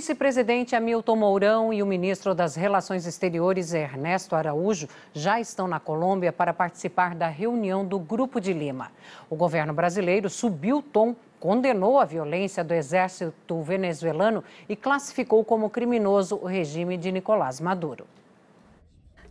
vice-presidente Hamilton Mourão e o ministro das Relações Exteriores, Ernesto Araújo, já estão na Colômbia para participar da reunião do Grupo de Lima. O governo brasileiro subiu o tom, condenou a violência do exército venezuelano e classificou como criminoso o regime de Nicolás Maduro.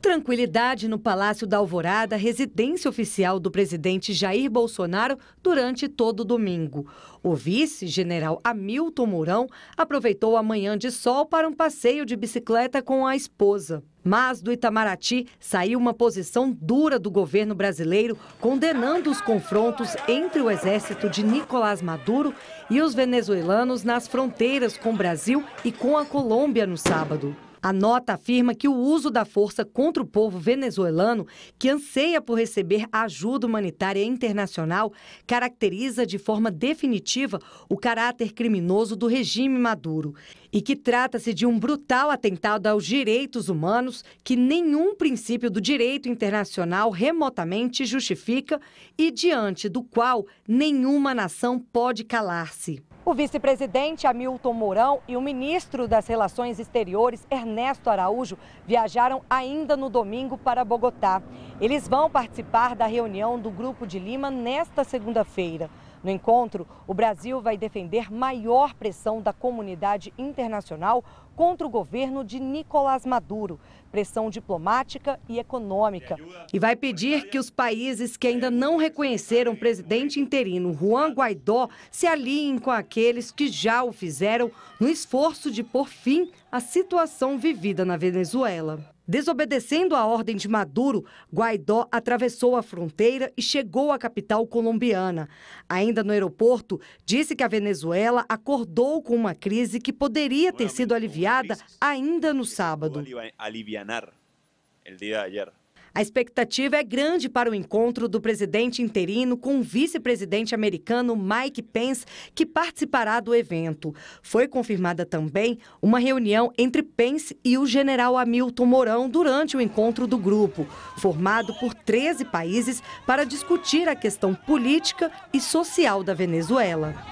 Tranquilidade no Palácio da Alvorada, residência oficial do presidente Jair Bolsonaro durante todo o domingo. O vice-general Hamilton Mourão aproveitou a manhã de sol para um passeio de bicicleta com a esposa. Mas do Itamaraty saiu uma posição dura do governo brasileiro, condenando os confrontos entre o exército de Nicolás Maduro e os venezuelanos nas fronteiras com o Brasil e com a Colômbia no sábado. A nota afirma que o uso da força contra o povo venezuelano, que anseia por receber ajuda humanitária internacional, caracteriza de forma definitiva o caráter criminoso do regime Maduro e que trata-se de um brutal atentado aos direitos humanos que nenhum princípio do direito internacional remotamente justifica e diante do qual nenhuma nação pode calar-se. O vice-presidente Hamilton Mourão e o ministro das Relações Exteriores, Ernesto Araújo, viajaram ainda no domingo para Bogotá. Eles vão participar da reunião do Grupo de Lima nesta segunda-feira. No encontro, o Brasil vai defender maior pressão da comunidade internacional contra o governo de Nicolás Maduro, pressão diplomática e econômica. E vai pedir que os países que ainda não reconheceram o presidente interino Juan Guaidó se aliem com aqueles que já o fizeram no esforço de pôr fim à situação vivida na Venezuela. Desobedecendo a ordem de Maduro, Guaidó atravessou a fronteira e chegou à capital colombiana. Ainda no aeroporto, disse que a Venezuela acordou com uma crise que poderia ter sido aliviada ainda no sábado. A expectativa é grande para o encontro do presidente interino com o vice-presidente americano Mike Pence, que participará do evento. Foi confirmada também uma reunião entre Pence e o general Hamilton Mourão durante o encontro do grupo, formado por 13 países para discutir a questão política e social da Venezuela.